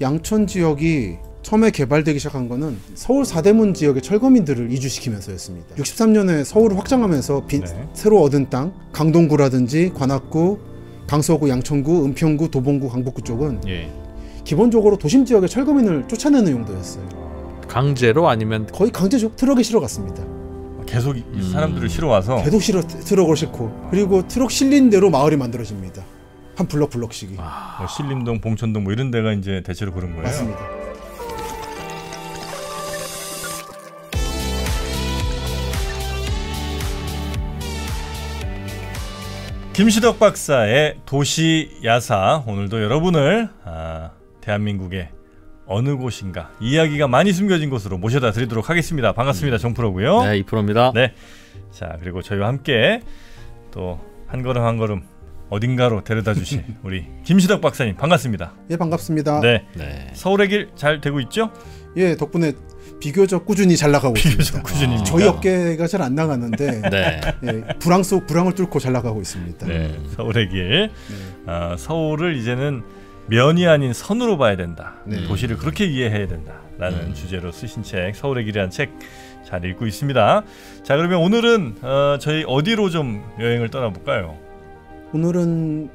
양천 지역이 처음에 개발되기 시작한 거는 서울 사대문 지역의 철거민들을 이주시키면서였습니다. 63년에 서울을 확장하면서 빈, 네. 새로 얻은 땅, 강동구라든지 관악구, 강서구, 양천구, 은평구, 도봉구, 강북구 쪽은 예. 기본적으로 도심 지역의 철거민을 쫓아내는 용도였어요. 강제로 아니면 거의 강제적 트럭에 실어갔습니다. 계속 음. 사람들을 실어와서 계속 실어 트럭을 싣고 그리고 트럭 실린 대로 마을이 만들어집니다. 한 블럭 블럭씩이. 아, 뭐 신림동, 봉천동 뭐 이런 데가 이제 대체로 그런 거예요. 맞습니다. 김시덕 박사의 도시 야사 오늘도 여러분을 아, 대한민국의 어느 곳인가 이야기가 많이 숨겨진 곳으로 모셔다 드리도록 하겠습니다. 반갑습니다. 네. 정프로고요. 네, 이프로입니다. 네. 자, 그리고 저희와 함께 또 한 걸음 한 걸음 어딘가로 데려다 주신 우리 김시덕 박사님 반갑습니다. 예 반갑습니다. 네. 네. 서울의 길 잘 되고 있죠? 예 덕분에 비교적 꾸준히 잘 나가고 비교적 있습니다. 꾸준히 저희 아. 업계가 잘 안 나가는데 네. 예, 불황 속 불황을 뚫고 잘 나가고 있습니다. 네. 서울의 길 네. 아, 서울을 이제는 면이 아닌 선으로 봐야 된다. 네. 도시를 그렇게 이해해야 된다라는 음. 주제로 쓰신 책 서울의 길이란 책. 잘 읽고 있습니다. 자 그러면 오늘은 어, 저희 어디로 좀 여행을 떠나볼까요? 오늘은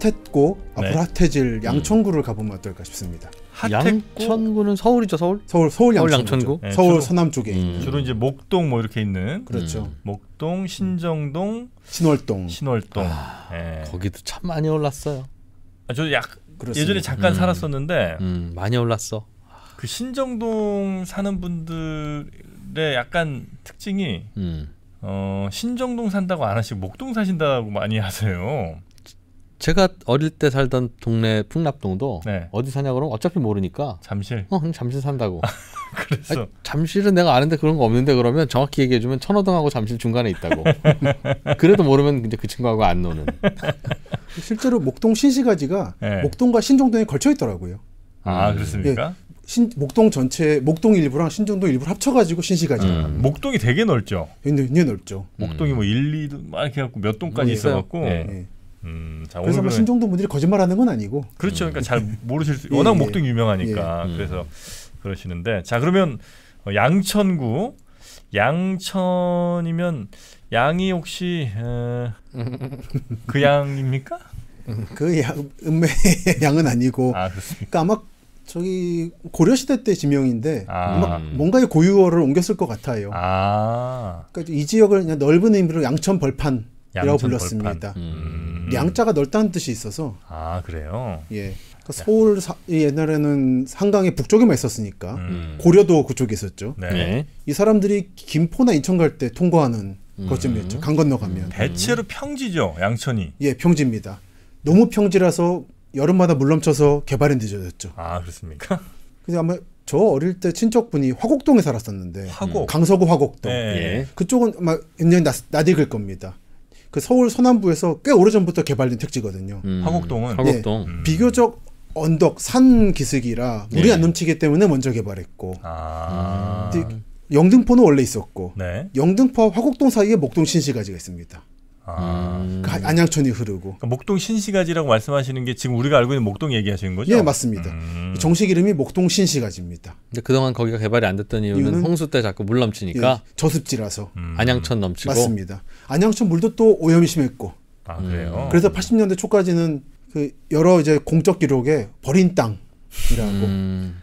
핫했고 앞으로 아, 네. 핫해질 음. 양천구를 가보면 어떨까 싶습니다. 양천구는 서울이죠 서울? 서울 서울 양천구, 네, 서울 주로, 서남 쪽에 음. 주로 이제 목동 뭐 이렇게 있는 음. 그렇죠. 음. 목동, 신정동, 신월동, 신월동. 아, 네. 거기도 참 많이 올랐어요. 아, 저도 약 그렇습니다. 예전에 잠깐 음. 살았었는데 음, 많이 올랐어. 그 신정동 사는 분들의 약간 특징이 음. 어, 신정동 산다고 안 하시고 목동 사신다고 많이 하세요. 제가 어릴 때 살던 동네 풍납동도 네. 어디 사냐 고 그러면 어차피 모르니까 잠실. 어, 잠실 산다고. 그래서 아니, 잠실은 내가 아는데 그런 거 없는데 그러면 정확히 얘기해 주면 천호동하고 잠실 중간에 있다고. 그래도 모르면 이제 그 친구하고 안 노는. 실제로 목동 신시가지가 네. 목동과 신정동에 걸쳐 있더라고요. 아, 그렇습니까? 예, 신, 목동 전체 목동 일부랑 신정동 일부 를 합쳐가지고 신시가지라 음. 음. 목동이 되게 넓죠. 굉장히 넓죠. 목동이 뭐 1, 2도 막 이렇게 갖고 몇 동까지 뭐 있어갖고. 네. 예. 음, 자, 그래서 뭐 신정동 분들이 거짓말하는 건 아니고. 그렇죠. 그러니까 음. 잘 모르실 수. 예, 워낙 예. 목동 유명하니까 예. 음. 그래서 그러시는데 자 그러면 어, 양천구 양천이면 양이 혹시 어, 그 양입니까? 그 양, 음매 양은 아니고. 아, 그러니까 아마 저기 고려시대 때 지명인데 아. 뭔가의 고유어를 옮겼을 것 같아요. 아. 그러니까 이 지역을 그냥 넓은 의미로 양천 벌판이라고 양천 불렀습니다. 벌판. 음. 음. 양자가 넓다는 뜻이 있어서. 아 그래요. 예. 그러니까 서울 사, 옛날에는 한강의 북쪽에만 있었으니까 음. 고려도 그쪽에 있었죠. 네. 네. 이 사람들이 김포나 인천 갈 때 통과하는 음. 거점이었죠. 음. 강 건너가면. 대체로 평지죠, 양천이. 예, 평지입니다. 너무 평지라서 여름마다 물넘쳐서 개발이 늦어졌죠. 아 그렇습니까? 근데 아마 저 어릴 때 친척분이 화곡동에 살았었는데 화곡. 음. 강서구 화곡동 네. 예. 그쪽은 아마 장히 낯, 낯익을 겁니다. 그 서울 서남부에서 꽤 오래전부터 개발된 택지거든요. 음. 화곡동은 화곡동. 네. 음. 비교적 언덕 산 기슭이라 물이 네. 안 넘치기 때문에 먼저 개발했고 아. 영등포는 원래 있었고 네. 영등포와 화곡동 사이에 목동 신시가지가 있습니다. 아. 음. 안양천이 흐르고 그러니까 목동 신시가지라고 말씀하시는 게 지금 우리가 알고 있는 목동 얘기하시는 거죠? 예 맞습니다. 음. 정식 이름이 목동 신시가지입니다. 근데 그동안 거기가 개발이 안 됐던 이유는, 이유는 홍수 때 자꾸 물 넘치니까 예, 저습지라서 음. 안양천 넘치고 맞습니다. 안양천 물도 또 오염이 심했고 아, 그래요. 음. 그래서 80년대 초까지는 그 여러 이제 공적 기록에 버린 땅이라고 음.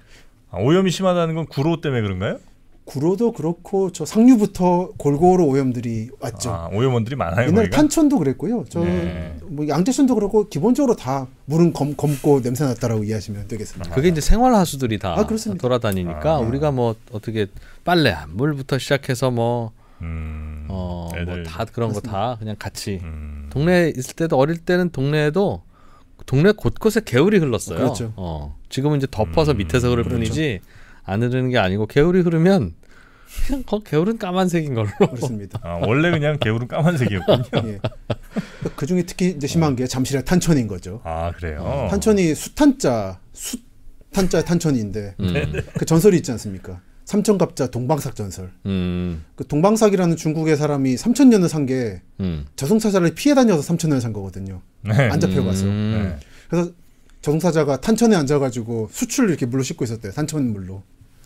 아, 오염이 심하다는 건 구로 때문에 그런가요? 구로도 그렇고 저 상류부터 골고루 오염들이 왔죠. 아, 오염원들이 많아요. 옛날 탄천도 그랬고요. 저 네. 뭐 양재천도 그렇고 기본적으로 다 물은 검, 검고 냄새 났다라고 이해하시면 되겠습니다. 아, 그게 이제 생활 하수들이 다 아, 돌아다니니까 아, 네. 우리가 뭐 어떻게 빨래 물부터 시작해서 뭐 음, 어, 뭐 다 그런 거 다 그냥 같이 음. 동네에 있을 때도 어릴 때는 동네에도 동네 곳곳에 개울이 흘렀어요. 그렇죠. 어, 지금은 이제 덮어서 음, 밑에서 흐를 그렇죠. 뿐이지 안 흐르는 게 아니고 개울이 흐르면 그냥 개울은 까만색인 걸로 그렇습니다. 아, 원래 그냥 개울은 까만색이었군요. 예. 그 중에 특히 이제 심한 게 잠실의 탄천인 거죠. 아 그래요. 예. 탄천이 수탄자 수탄자 탄천인데 음. 네. 그 전설이 있지 않습니까? 삼천갑자 동방삭 전설. 음. 그 동방삭이라는 중국의 사람이 삼천 년을 산게 음. 저승사자를 피해 다녀서 삼천 년을 산 거거든요. 네. 안 잡혀가서. 음. 네. 그래서 저승사자가 탄천에 앉아가지고 수출 이렇게 물로 씻고 있었대요. 산천물로.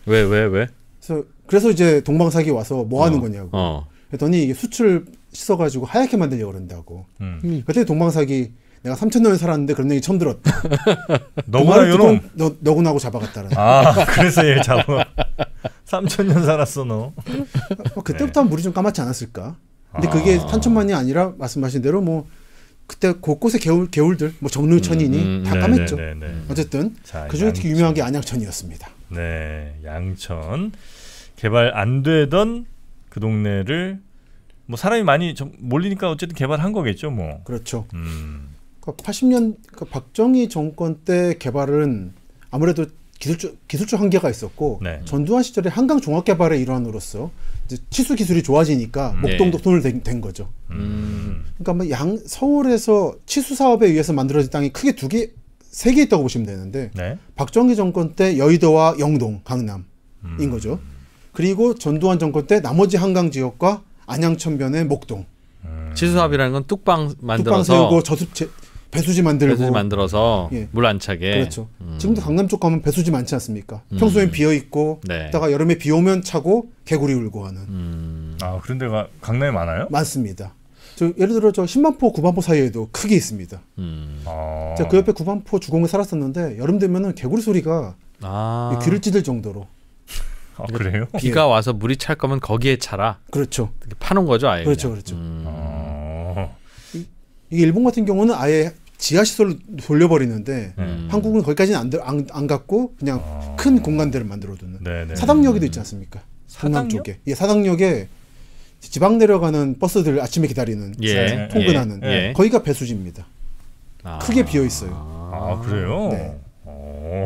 왜왜 왜? 그래서 그래서 이제 동방사기 와서 뭐 하는 어. 거냐고. 어. 그랬더니 이게 수출 씻어가지고 하얗게 만들려고 그런다고. 음. 음. 그랬더니 동방사기 내가 3천 년을 살았는데 그런 얘기 처음 들었다. 너구나 요놈. 너, 너구나고 잡아갔다는. 아 그래서 얘를 잡아. 3천 년 살았어 너. 어, 그때부터 네. 물이 좀 까맣지 않았을까. 근데 아. 그게 탄천만이 아니라 말씀하신 대로 뭐 그때 곳곳에 개울 개울들 뭐 정릉천이니 음, 음, 음, 다 까맸죠. 네네네네. 네, 네, 네. 어쨌든 그 중에 특히 유명한 게 안양천이었습니다. 네, 양천 개발 안 되던 그 동네를 뭐 사람이 많이 좀 몰리니까 어쨌든 개발한 거겠죠, 뭐. 그렇죠. 음. 그까 그러니까 80년 그까 그러니까 박정희 정권 때 개발은 아무래도 기술적 기술적 한계가 있었고 네. 전두환 시절에 한강 종합 개발의 일환으로서 이제 치수 기술이 좋아지니까 음. 목동도 네. 돈을 댄, 댄 거죠. 음. 그러니까 뭐 양 서울에서 치수 사업에 의해서 만들어진 땅이 크게 두개 세개 있다고 보시면 되는데 네. 박정희 정권 때 여의도와 영동, 강남인 음. 거죠. 그리고 전두환 정권 때 나머지 한강 지역과 안양천변의 목동. 음. 치수합이라는 건 뚝방 만들어서 뚝방 세우고 저수 제, 배수지 만들고 배수지 만들어서 예. 물안 차게. 그렇죠. 음. 지금도 강남 쪽 가면 배수지 많지 않습니까? 음. 평소엔 비어 있고, 네. 있다가 여름에 비 오면 차고 개구리 울고 하는. 아 그런 데가 강남에 많아요? 많습니다. 저 예를 들어 저 신만포 구만포 사이에도 크게 있습니다. 음. 아. 그 옆에 구만포 주공에 살았었는데 여름 되면은 개구리 소리가 아. 귀를 찢을 정도로. 아, 그래요? 비가 와서 물이 찰 거면 거기에 차라. 그렇죠. 파는 거죠, 아예. 그렇죠, 그렇죠 음. 아. 이게 일본 같은 경우는 아예 지하 시설로 돌려버리는데 음. 한국은 거기까지는 안, 안, 갖고 그냥 아. 큰 공간들을 만들어두는 네네. 네. 사당역에도 있지 않습니까? 사당역? 쪽에. 예, 사당역에 지방 내려가는 버스들 아침에 기다리는 예. 네. 통근하는 예. 예. 거기가 배수지입니다. 아. 크게 비어 있어요. 아 그래요? 네. 어.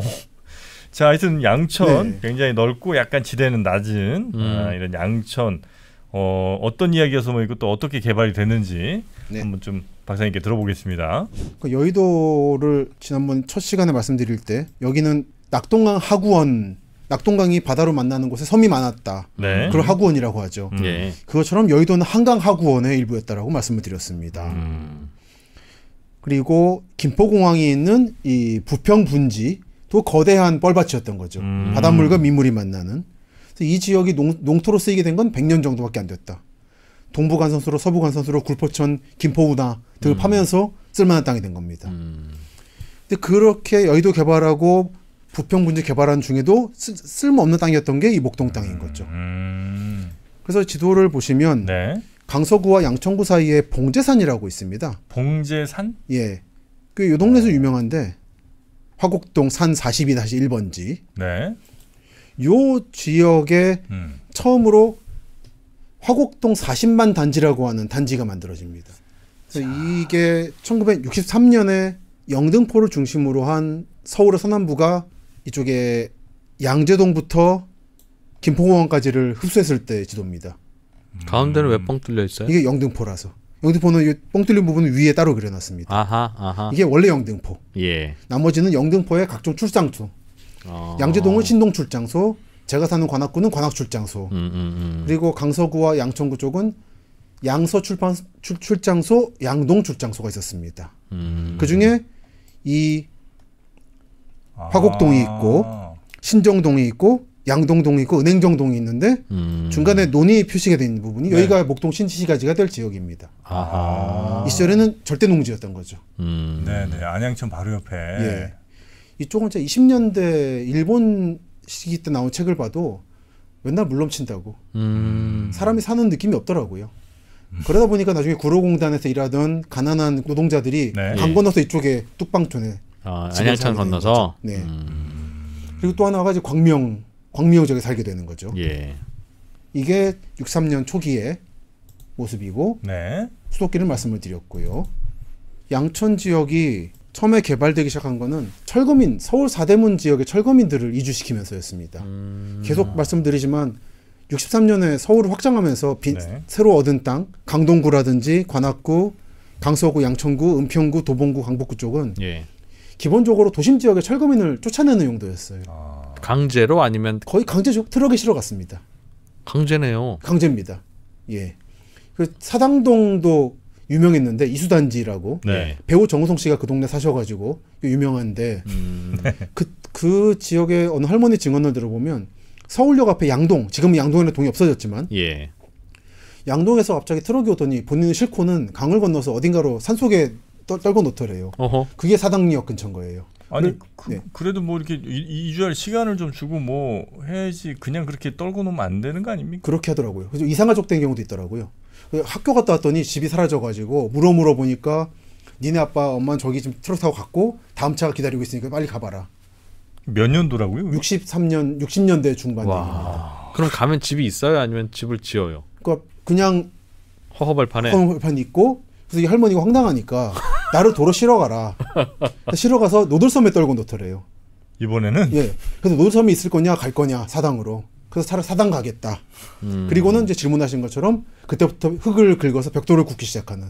자, 하여튼 양천 네. 굉장히 넓고 약간 지대는 낮은 음. 아, 이런 양천 어, 어떤 이야기가 소모이고 뭐 또 어떻게 개발이 되는지 네. 한번 좀 박사님께 들어보겠습니다. 그 여의도를 지난번 첫 시간에 말씀드릴 때 여기는 낙동강 하구원 낙동강이 바다로 만나는 곳에 섬이 많았다. 네. 그걸 하구원이라고 하죠. 네. 그것처럼 여의도는 한강 하구원의 일부였다라고 말씀을 드렸습니다. 음. 그리고 김포공항이 있는 이 부평 분지도 거대한 뻘밭이었던 거죠. 음. 바닷물과 민물이 만나는. 이 지역이 농, 토로 쓰이게 된 건 100년 정도밖에 안 됐다. 동부간선수로 서부간선수로 굴포천, 김포우나 등을 음. 파면서 쓸만한 땅이 된 겁니다. 음. 근데 그렇게 여의도 개발하고 부평 분지 개발한 중에도 쓸, 모없는 땅이었던 게 이 목동 땅인 거죠. 음. 그래서 지도를 보시면 네. 강서구와 양천구 사이에 봉제산이라고 있습니다. 봉제산? 예. 그 요동네에서 어. 유명한데 화곡동 산 42-1번지. 네. 요 지역에 음. 처음으로 화곡동 40만 단지라고 하는 단지가 만들어집니다. 그래서 이게 1963년에 영등포를 중심으로 한 서울의 서남부가 이쪽에 양재동부터 김포공항까지를 흡수했을 때 지도입니다. 가운데는 왜뻥 뚫려 있어요? 이게 영등포라서. 영등포는 뻥 뚫린 부분 위에 따로 그려놨습니다. 아하, 아하. 이게 원래 영등포. 예. 나머지는 영등포의 각종 출장소. 어. 양재동은 신동 출장소, 제가 사는 관악구는 관악 출장소. 음, 음, 음. 그리고 강서구와 양천구 쪽은 양서 출판 출, 출장소, 양동 출장소가 있었습니다. 음. 그 중에 이 아. 화곡동이 있고 신정동이 있고 양동동이 있고 은행정동이 있는데 음. 중간에 논이 표시가 되 있는 부분이 네. 여기가 목동 신시가지가 될 지역입니다. 아하. 이 시절에는 절대 농지였던 거죠. 음. 네네 네. 안양천 바로 옆에. 예. 이쪽은 이제 20년대 일본 시기 때 나온 책을 봐도 맨날 물 넘친다고 음. 사람이 사는 느낌이 없더라고요. 그러다 보니까 나중에 구로공단에서 일하던 가난한 노동자들이 네. 강 건너서 이쪽에 뚝방촌에 아, 안양천 건너서. 네. 음. 그리고 또 하나가 이제 광명 광명 지역에 살게 되는 거죠. 예. 이게 63년 초기의 모습이고 네. 수도끼를 말씀을 드렸고요. 양천 지역이 처음에 개발되기 시작한 거는 철거민 서울 사대문 지역의 철거민들을 이주시키면서였습니다. 음. 계속 말씀드리지만 63년에 서울을 확장하면서 빈, 네. 새로 얻은 땅 강동구라든지 관악구, 강서구, 양천구, 은평구, 도봉구, 강북구 쪽은 예. 기본적으로 도심 지역의 철거민을 쫓아내는 용도였어요. 아... 강제로 아니면 거의 강제죠. 트럭에 실어 갔습니다. 강제네요. 강제입니다. 예. 그 사당동도 유명했는데 이수단지라고 네. 배우 정우성 씨가 그 동네 사셔가지고 유명한데 음... 그, 그 지역의 어느 할머니 증언을 들어보면 서울역 앞에 양동 지금은 양동에는 동이 없어졌지만 예. 양동에서 갑자기 트럭이 오더니 본인을 싣고는 강을 건너서 어딘가로 산속에 떨, 떨고 놓더래요. 어허. 그게 사당역 리 근처인 거예요. 아니 그, 그 네. 래도뭐 이렇게 이주할 시간을 좀 주고 뭐 해야지 그냥 그렇게 떨고 놓으면 안 되는 거 아닙니까? 그렇게 하더라고요. 그래서 이상가족된 경우도 있더라고요. 그 학교 갔다 왔더니 집이 사라져가지고 물어 물어 보니까 니네 아빠 엄마는 저기 지금 트럭 타고 갔고 다음 차가 기다리고 있으니까 빨리 가봐라. 몇 년도라고요? 63년 60년대 중반입니다. 그럼 가면 집이 있어요? 아니면 집을 지어요? 그러니까 그냥 허허벌판에 허허벌판 있고 그래서 이 할머니가 황당하니까 나를 도로 실어 가라. 실어 가서 노들섬에 떨고 놓더래요. 이번에는 예. 그래서 노들섬에 있을 거냐 갈 거냐 사당으로. 그래서 차를 사당 가겠다. 음. 그리고는 이제 질문하신 것처럼 그때부터 흙을 긁어서 벽돌을 굽기 시작하는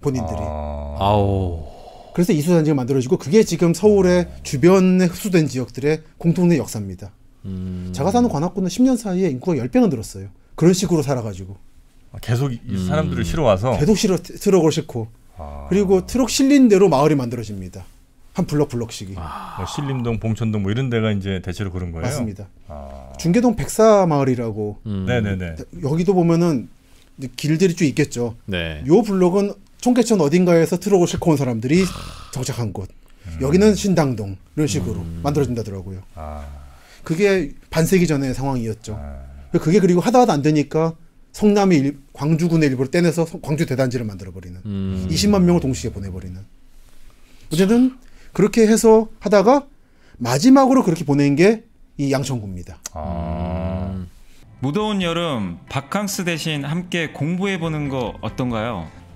본인들이. 아. 오 그래서 이수단지가 만들어지고 그게 지금 서울의 주변에 흡수된 지역들의 공통된 역사입니다. 음. 제가 사는 관악구는 10년 사이에 인구가 10배가 늘었어요. 그런 식으로 살아가지고. 아, 계속 이 음. 사람들을 음. 실어와서 계속 실어 트럭을 싣고 아. 그리고 트럭 실린 대로 마을이 만들어집니다. 한 블럭 블럭씩이. 아. 신림동, 뭐 봉천동 뭐 이런 데가 이제 대체로 그런 거예요. 맞습니다. 아. 중계동 백사 마을이라고. 음. 네네 네, 여기도 보면은 길들이 쭉 있겠죠. 네. 요 블록은 총계천 어딘가에서 트럭을 싣고 온 사람들이 정착한 곳. 음. 여기는 신당동 이런 식으로 음. 만들어진다더라고요. 아. 그게 반세기 전의 상황이었죠. 아. 그게 그리고 하다 하다 안 되니까 성남의 일, 광주군의 일부를 떼내서 광주 대단지를 만들어버리는 음. 20만 명을 동시에 보내버리는 어쨌든 그렇게 해서 하다가 마지막으로 그렇게 보낸 게 이 양천구입니다. 아. 음. 무더운 여름 바캉스 대신 함께 공부해 보는 거 어떤가요?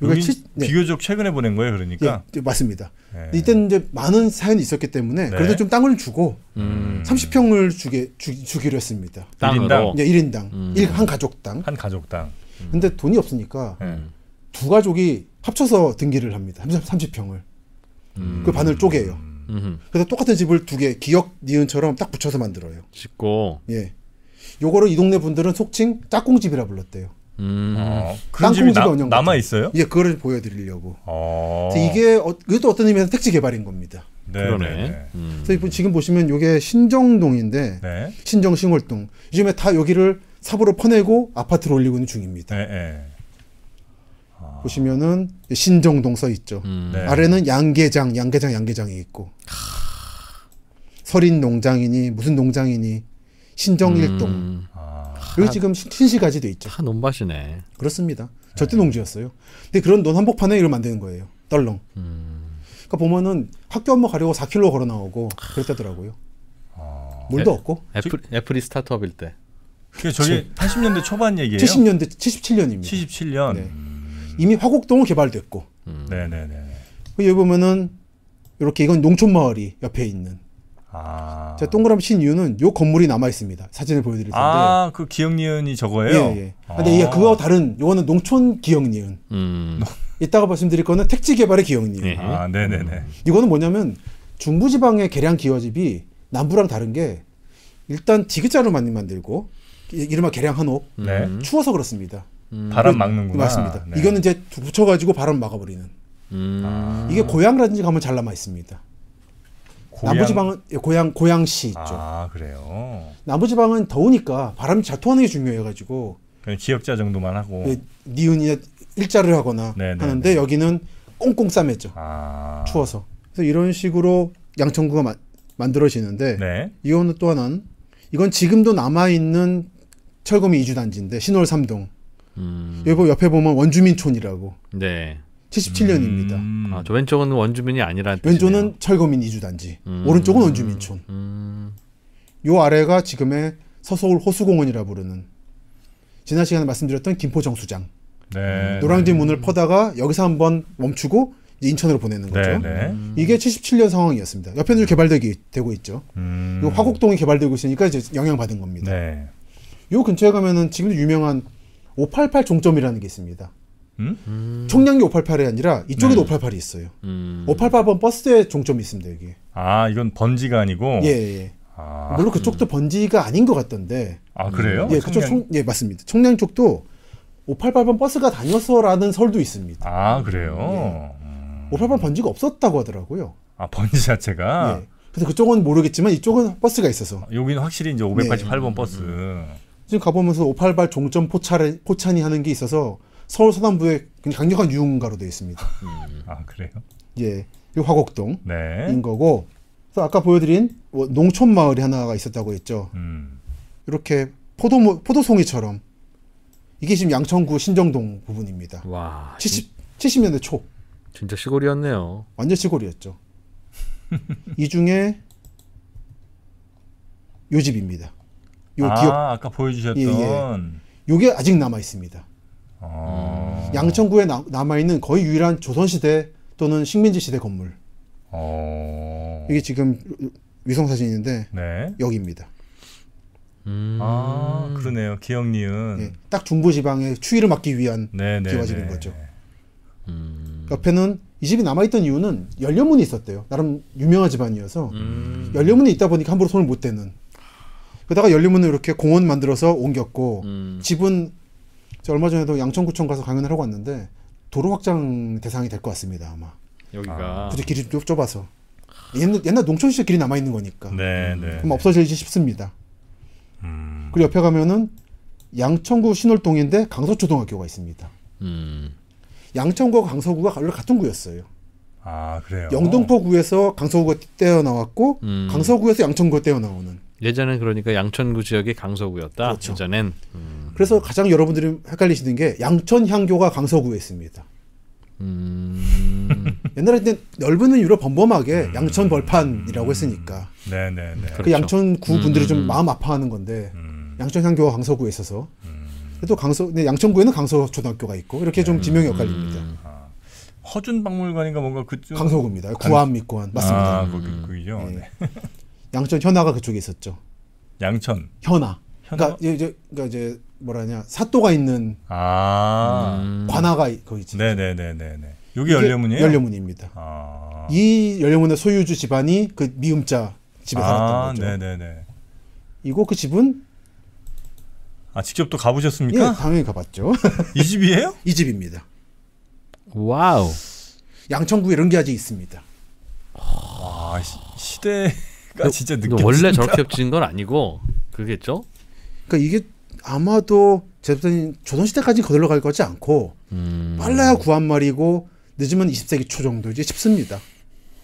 그러니까 칠, 네. 비교적 최근에 보낸 거예요, 그러니까. 예, 예 맞습니다. 예. 이때는 이제 많은 사연이 있었기 때문에 네. 그래도 좀 땅을 주고 음. 30평을 주게 주, 기로 했습니다. 땅으로. 예, 1인당. 음. 일, 한 가족당. 한 가족당. 음. 근데 돈이 없으니까 음. 두 가족이 합쳐서 등기를 합니다. 30평을. 음. 그 반을 쪼개요. 그래서 똑같은 집을 두 개기억 니은처럼 딱 붙여서 만들어요. 짓고. 예. 요거를 이 동네 분들은 속칭 짝꿍집이라 불렀대요. 음. 어, 땅콩지가 운영 남아 있어요? 예, 그거 보여드리려고. 어. 이게 어, 이것도 어떤 의미에서 택지 개발인 겁니다. 네, 그러네. 네, 네. 음. 그래서 지금 보시면 이게 신정동인데 네. 신정 신월동 요즘에 다 여기를 삽으로 퍼내고 아파트를 올리고 있는 중입니다. 네, 네. 아. 보시면은 신정동 써 있죠. 음. 네. 아래는 양계장, 양계장, 양계장이 있고 하. 서린 농장이니 무슨 농장이니 신정일동. 음. 여기 지금 신시가지도 있죠. 다 아, 논밭이네. 그렇습니다. 절대 농지였어요. 근데 그런 논 한복판에 이러면 안는 거예요. 떨렁. 음. 그러니까 보면은 학교 업무 가려고 4km 걸어 나오고 그랬다더라고요. 아... 물도 애, 없고. 애플, 애플이 스타트업일 때. 그 저게 80년대 초반 얘기예요. 70년대 77년입니다. 77년. 네. 음... 이미 화곡동은 개발됐고. 음. 네네네. 여기 보면은 이렇게 이건 농촌 마을이 옆에 있는 아. 제가 동그라미 친 이유는 요 건물이 남아 있습니다. 사진을 보여드릴 아, 텐데. 아, 그 기억니은이 저거예요? 예, 예. 아. 근데 이게 아. 그거와 다른 요거는 농촌 기억니은. 음. 이따가 말씀드릴 거는 택지 개발의 기억니은. 예. 아, 네, 네, 네. 이거는 뭐냐면 중부지방의 계량 기와집이 남부랑 다른 게 일단 디귿자루 많이 만들고 이른바 계량 한옥. 음. 네. 추워서 그렇습니다. 음. 바람 그 막는구나. 맞습니다. 네. 이거는 이제 붙여가지고 바람 막아버리는. 음. 이게 고향이라든지 가면 잘 남아 있습니다. 남부지방은 예, 고향 고양시 있죠. 아 그래요. 남부지방은 더우니까 바람이 잘 통하는 게 중요해가지고 기업자 정도만 하고 네, 니은이나 일자를 하거나 네네네. 네, 네, 하는데 네. 여기는 꽁꽁 싸맸죠. 아... 추워서 그래서 이런 식으로 양천구가 마, 만들어지는데 네. 이거는 또 하나는 이건 지금도 남아 있는 철거민 이주 단지인데 신월 삼동 음... 여기 옆에 보면 원주민촌이라고. 네. 77년입니다. 음. 아, 저 왼쪽은 원주민이 아니라 왼쪽은 철거민 이주단지, 음. 오른쪽은 원주민촌. 음. 요 아래가 지금의 서서울 호수공원이라 부르는 지난 시간에 말씀드렸던 김포 정수장. 네, 노량진 문을 퍼다가 여기서 한번 멈추고 인천으로 보내는 네, 거죠. 네, 이게 77년 상황이었습니다. 옆에는 개발되기 되고 있죠. 음. 요 화곡동이 개발되고 있으니까 이제 영향 받은 겁니다. 네. 요 근처에 가면은 지금도 유명한 588 종점이라는 게 있습니다. 음? 음. 총량이 588이 아니라 이쪽에도 네. 588이 있어요. 음. 588번 버스에 종점이 있습니다 여기. 아 이건 번지가 아니고. 예. 예. 아. 물론 그쪽도 음. 번지가 아닌 것 같던데. 아 그래요? 예, 그쪽 총량... 총, 예 맞습니다. 총량 쪽도 588번 버스가 다녀서라는 설도 있습니다. 아 그래요? 예. 음. 588 번지가 없었다고 하더라고요. 아 번지 자체가. 예. 근데 그쪽은 모르겠지만 이쪽은 버스가 있어서. 여기는 확실히 이제 588번 네. 버스. 지금 가보면서 588 종점 포차를 포찬이 하는 게 있어서 서울 서남부에 강력한 유흥가로 되어 있습니다. 음. 아 그래요? 예, 이 화곡동인 네. 거고. 그래서 아까 보여드린 뭐 농촌 마을이 하나가 있었다고 했죠. 음. 이렇게 포도 포도송이처럼 이게 지금 양천구 신정동 부분입니다. 와, 70 70년대 초. 진짜 시골이었네요. 완전 시골이었죠. 이 중에 요 집입니다. 요 아, 기억 아까 보여주셨던 예, 예. 요게 아직 남아 있습니다. 양천구에 남아 있는 거의 유일한 조선시대 또는 식민지 시대 건물. 어... 이게 지금 위성 사진인데 네. 여기입니다. 음... 아 그러네요. 기억니은 네, 예, 딱 중부 지방의 추위를 막기 위한 네, 네, 기와집인 네. 거죠. 음... 옆에는 이 집이 남아있던 이유는 연려문이 있었대요. 나름 유명한 집안이어서 음... 열려문이 있다 보니까 함부로 손을 못 대는. 그러다가 연려문을 이렇게 공원 만들어서 옮겼고 음. 집은 얼마 전에도 양천구청 가서 강연을 하고 왔는데 도로 확장 대상이 될 것 같습니다 아마. 여기가 아. 굳이 길이 좀 좁아서 옛날, 옛날 농촌 시절 길이 남아 있는 거니까. 네, 네. 음. 그럼 없어질지 싶습니다. 음. 그리고 옆에 가면은 양천구 신월동인데 강서초등학교가 있습니다. 음. 양천구 강서구가 원래 같은 구였어요. 아 그래요. 영등포구에서 강서구가 떼어 나왔고 음. 강서구에서 양천구가 떼어 나오는. 예전엔 그러니까 양천구 지역이 강서구였다. 그렇죠. 예전엔. 음. 그래서 가장 여러분들이 헷갈리시는 게 양천향교가 강서구에 있습니다. 음... 옛날에 넓은 유로 범범하게 음... 양천 벌판이라고 했으니까. 네네네. 음. 네, 네. 그 그렇죠. 양천 구 그렇죠. 분들이 좀 음, 음, 마음 아파하는 건데 양천 향교가 강서구에 있어서 또 강서 근 네, 양천구에는 강서 초등학교가 있고 이렇게 좀 지명이 엇갈립니다. 아, 허준 박물관인가 뭔가 그쪽 강서구입니다. 구암 미고안 맞습니다. 아, 거기 그, 거기죠. 그, 네. 네. 양천 현아가 그쪽에 있었죠. 양천 현아. 현아? 그러니까 이제 그러니까 이제 뭐라냐 사또가 있는 아~ 음, 관아가 거기 있죠. 네네네네네. 여기 열려문이 열려문입니다. 아~ 이 열려문의 소유주 집안이 그 미음자 집에 아~ 살았던 거죠. 네네네. 이거 그 집은 아 직접 또 가보셨습니까? 예, 당연히 가봤죠. 이 집이에요? 이 집입니다. 와우. 양천구에 이런 게 아직 있습니다. 아 시대가 진짜 느껴. 원래 저렇게 엎친 건 아니고 그겠죠? 그러니까 이게 아마도 제부터는 조선시대까지 거들러 갈 거지 않고 음. 빨라야 구한 말이고 늦으면 20세기 초 정도지 싶습니다.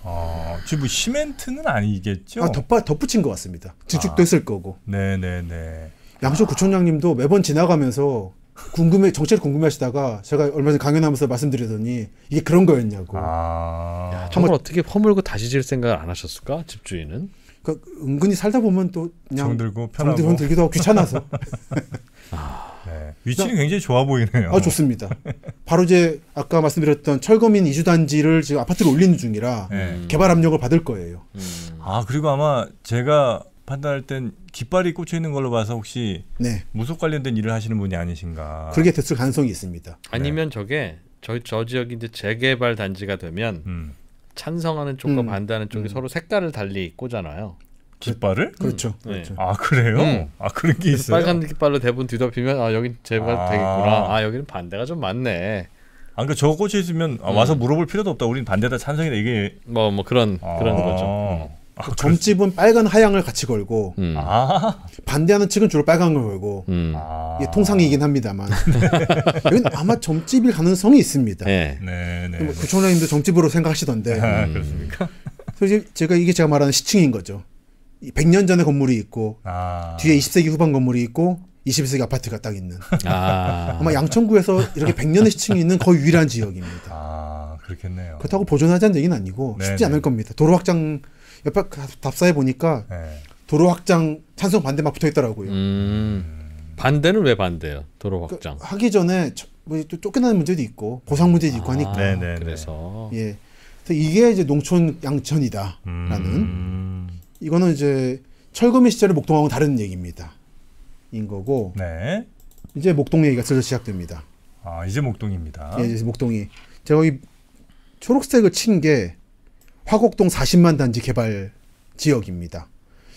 아, 지금 뭐 시멘트는 아니겠죠? 아, 덧바, 덧붙인 것 같습니다. 증축됐을 아. 거고. 네네네. 양조 아. 구청장님도 매번 지나가면서 궁금해 정체를 궁금해하시다가 제가 얼마 전에 강연하면서 말씀드리더니 이게 그런 거였냐고. 아. 야, 정말 어떻게 허물고 다시 질 생각을 안 하셨을까 집주인은? 그러니까 은근히 살다 보면 또 그냥 정들고 편하고 정들기도 하고 귀찮아서. 아, 네. 위치는 그 굉장히 좋아 보이네요. 아 좋습니다. 바로 이제 아까 말씀드렸던 철거민 이주 단지를 지금 아파트를 올리는 중이라 네. 개발 압력을 받을 거예요. 음. 아 그리고 아마 제가 판단할 땐 깃발이 꽂혀 있는 걸로 봐서 혹시 네. 무속 관련된 일을 하시는 분이 아니신가? 그렇게 됐을 가능성이 있습니다. 아니면 저게 저, 저지역 이제 재개발 단지가 되면 음. 찬성하는 쪽과 음. 반대하는 쪽이 음. 서로 색깔을 달리 꽂잖아요. 깃발을? 그, 그렇죠, 음. 그렇죠. 네. 아 그래요? 음. 아 그런 게 있어요. 빨간 깃발로 대부 뒤덮이면 아 여긴 제발 아. 되겠구나. 아 여기는 반대가 좀 많네. 아, 그러 그러니까 저거 꽂혀 있으면 아, 음. 와서 물어볼 필요도 없다. 우리는 반대다 찬성이다 이게 뭐뭐 뭐 그런 아. 그런 거죠. 음. 아, 그 점집은 빨간 하향을 같이 걸고 음. 아. 반대하는 측은 주로 빨간 걸 걸고 음. 아. 예, 통상이긴 합니다만 여기 아마 점집일 가능성이 있습니다. 네. 네, 네, 뭐 네. 구청장님도 점집으로 생각하시던데 아, 그렇습니까? 사 제가 이게 제가 말하는 시층인 거죠. 100년 전의 건물이 있고 아. 뒤에 20세기 후반 건물이 있고 21세기 아파트가 딱 있는 아. 마 양천구에서 이렇게 100년의 시층이 있는 거의 유일한 지역입니다. 아, 그렇겠네요. 그렇다고 보존하자는 얘기는 아니고 네, 쉽지 네네. 않을 겁니다. 도로 확장 옆에 답사해 보니까 네. 도로 확장 찬성 반대막 붙어 있더라고요. 음, 반대는 왜반대요 도로 그 확장. 그러니까 하기 전에 뭐 쫓겨나는 문제도 있고 보상 문제도 있고 아, 하니까. 네네네. 네, 네. 그래서 예. 그래서 이게 이제 농촌 양천이다라는 음. 이거는 이제 철거민 시절의 목동하고 다른 얘기입니다. 인 거고. 네. 이제 목동 얘기가 슬슬 시작됩니다. 아 이제 목동입니다. 예, 이제 목동이 제가 이 초록색을 친게 화곡동 40만 단지 개발 지역입니다.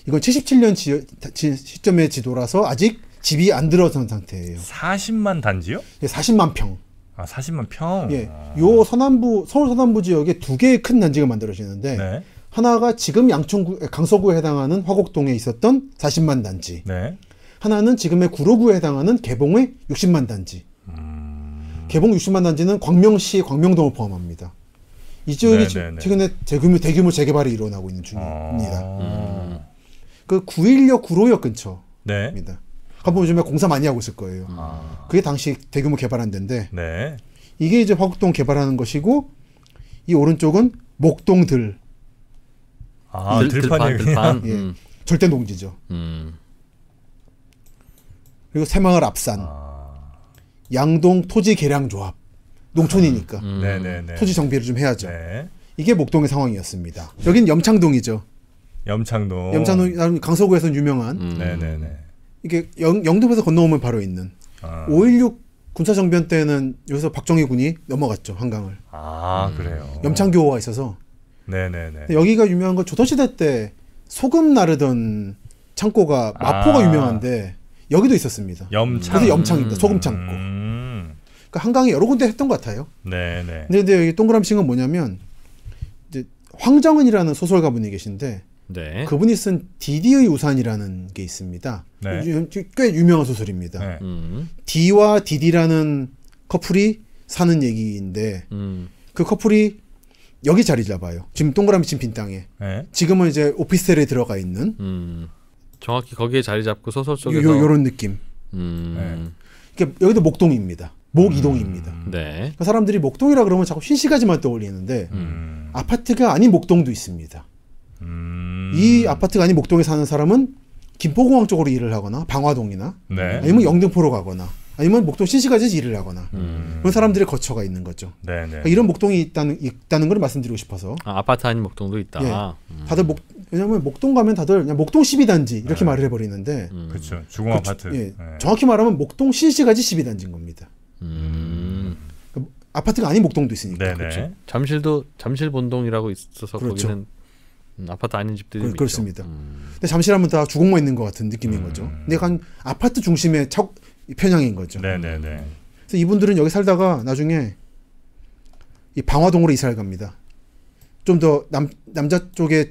이건 77년 지, 지, 시점의 지도라서 아직 집이 안 들어선 상태예요. 40만 단지요? 예, 40만 평. 아, 40만 평. 예, 아. 요 서남부 서울 서남부 지역에 두 개의 큰 단지가 만들어지는데 네. 하나가 지금 양천구 강서구에 해당하는 화곡동에 있었던 40만 단지. 네. 하나는 지금의 구로구에 해당하는 개봉의 60만 단지. 음... 개봉 60만 단지는 광명시 광명동을 포함합니다. 이 지역이 네네네. 네, 네. 최근에 대규모, 대규모 재개발이 일어나고 있는 중입니다. 아~ 음. 그916 구로역 근처입니다. 네. 가보면 요즘에 공사 많이 하고 있을 거예요. 아~ 그게 당시 대규모 개발한 데인데 네. 이게 이제 화곡동 개발하는 것이고 이 오른쪽은 목동들 아, 들, 판이 들판, 예. 음. 절대 농지죠. 음. 그리고 새마을 앞산, 아... 양동 토지 개량 조합. 농촌이니까 음. 네, 네, 네. 토지 정비를 좀 해야죠. 이게 목동의 상황이었습니다. 여긴 염창동이죠. 염창동. 염창동 강서구에서 유명한. 음. 이게 영, 영등포에서 건너오면 바로 있는. 아. 516 군사 정변 때는 여기서 박정희 군이 넘어갔죠 한강을. 아 음. 그래요. 염창교호가 있어서. 네네네. 여기가 유명한 건 조선시대 때 소금 나르던 창고가 마포가 아. 유명한데 여기도 있었습니다. 염창. 그래서 염창입니다. 소금 창고. 음. 그러니까 한강에 여러 군데 했던 것 같아요. 네, 네. 근데, 여기 동그라미친건 뭐냐면 이제 황정은이라는 소설가 분이 계신데 네. 그분이 쓴 디디의 우산이라는 게 있습니다. 네. 꽤 유명한 소설입니다. 네. 음. 디와 디디라는 커플이 사는 얘기인데 음. 그 커플이 여기 자리 잡아요. 지금 동그라미 친빈 땅에. 네. 지금은 이제 오피스텔에 들어가 있는. 음. 정확히 거기에 자리 잡고 소설 속에서 요, 요, 런 느낌. 음. 네. 그러니까 여기도 목동입니다. 목이동입니다. 음, 네. 그러니까 사람들이 목동이라 그러면 자꾸 흰시가지만 떠올리는데 음. 아파트가 아닌 목동도 있습니다. 음. 이 아파트가 아닌 목동에 사는 사람은 김포공항 쪽으로 일을 하거나 방화동이나 네. 아니면 영등포로 가거나 아니면 목동 신시가지에서 일을 하거나 음. 그런 사람들의 거처가 있는 거죠. 네, 네. 그러니까 이런 목동이 있다는 있다는 걸 말씀드리고 싶어서 아, 파트 아닌 목동도 있다. 예. 음. 다들 목 왜냐하면 목동 가면 다들 그냥 목동 12단지 이렇게 네. 말을 해버리는데 음. 그렇죠. 주공 아파트. 그, 예. 네. 정확히 말하면 목동 신시가지 12단지인 겁니다. 아파트가 아닌 목동도 있으니까. 네네. 그렇죠. 잠실도 잠실 본동이라고 있어서 그렇죠. 거기는 음, 아파트 아닌 집들이 그, 렇습니다 음. 근데 잠실 하면 다 주공만 있는 것 같은 느낌인 음. 거죠. 근데 아파트 중심의 척 편향인 거죠. 네네네. 그래서 이분들은 여기 살다가 나중에 이 방화동으로 이사를 갑니다. 좀 더 남 남자 쪽에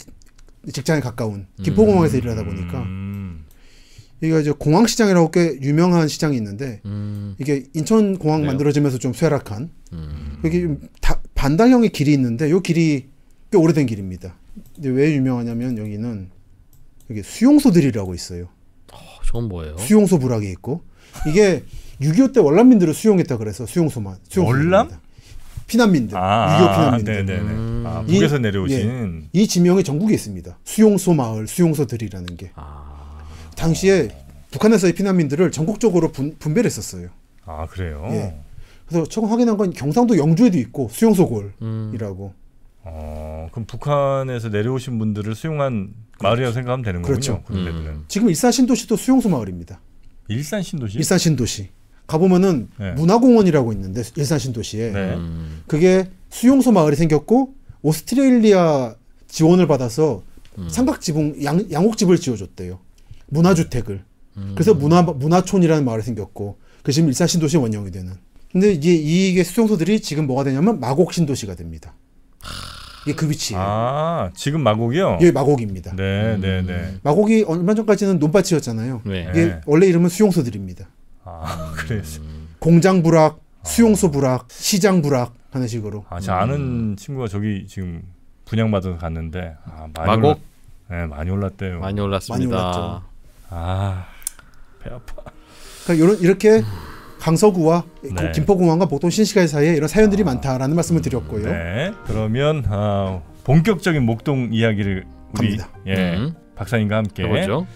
직장에 가까운 음. 김포공항에서 일하다 보니까 음. 이게 이제 공항시장이라고 꽤 유명한 시장이 있는데 음. 이게 인천 공항 네 만들어지면서 좀 쇠락한 음. 여기 다, 반달형의 길이 있는데 요 길이 꽤 오래된 길입니다. 근데 왜 유명하냐면 여기는 여기 수용소들이라고 있어요. 어, 저건 뭐예요? 수용소 부락이 있고 이게 6.25때 월남민들을 수용했다 그래서 수용소만 월남 피난민들 아, 6 2 아, 피난민들 네, 네, 네. 아, 음. 아, 북에서 내려오신 이, 예, 이 지명이 전국에 있습니다. 수용소 마을 수용소들이라는 게. 아. 당시에 북한에서의 피난민들을 전국적으로 분, 분별했었어요. 아 그래요. 예. 그래서 처음 확인한 건 경상도 영주에도 있고 수용소골이라고. 음. 어, 그럼 북한에서 내려오신 분들을 수용한 그렇죠. 마을이라고 생각하면 되는 그렇죠. 음. 지금 일산 신도시도 수용소 마을입니다. 일산 신도시? 일산 신도시. 가보면은 네. 문화공원이라고 있는데 일산 신도시에 네. 음. 그게 수용소 마을이 생겼고 오스트레일리아 지원을 받아서 음. 삼각지붕 양, 양옥집을 지어줬대요. 문화주택을. 음. 그래서 문화, 문화촌이라는 마을이 생겼고, 그 지금 일사 신도시 원형이 되는. 근데 이제 이게 수용소들이 지금 뭐가 되냐면 마곡 신도시가 됩니다. 이게 그 위치예요. 아, 지금 마곡이요? 예, 마곡입니다. 네, 음. 네, 네. 마곡이 얼마 전까지는 논밭이었잖아요. 네. 이게 네. 원래 이름은 수용소들입니다. 아, 그래서 공장 부락, 아. 수용소 부락, 시장 부락 하는 식으로. 아, 제 아는 음. 친구가 저기 지금 분양받아서 갔는데 아, 많이 마곡 올라, 네, 많이 올랐대요. 많이 올랐습니다. 많이 올랐죠. 아, 배 아파. 그러니까 이런 이렇게 음. 강서구와 네. 김포공항과 보통 신시가 사이에 이런 사연들이 아, 많다라는 말씀을 드렸고요. 네. 그러면 아, 본격적인 목동 이야기를 우리 갑니다. 예, 음. 박사님과 함께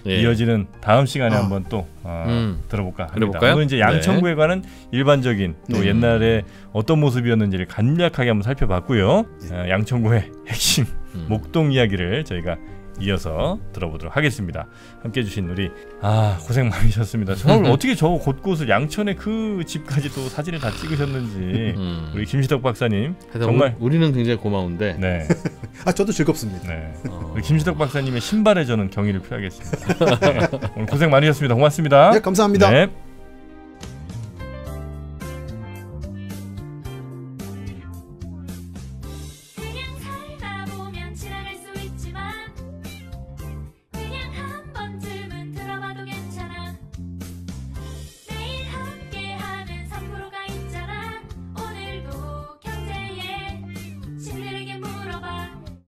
예. 이어지는 다음 시간에 아. 한번 또 어, 음. 들어볼까 합니다. 오늘 이제 양천구에 네. 관한 일반적인 또 네. 옛날에 어떤 모습이었는지를 간략하게 한번 살펴봤고요. 네. 어, 양천구의 핵심 음. 목동 이야기를 저희가 이어서 들어보도록 하겠습니다. 함께 해주신 우리 아 고생 많으셨습니다. 서울 어떻게 저 곳곳을 양천의 그 집까지 또 사진을 다 찍으셨는지 음. 우리 김시덕 박사님 정말 우, 리는 굉장히 고마운데 네. 아 저도 즐겁습니다. 네. 어... 김시덕 박사님의 신발에 저는 경의를 표하겠습니다. 네. 오늘 고생 많으셨습니다. 고맙습니다. 네 감사합니다. 네.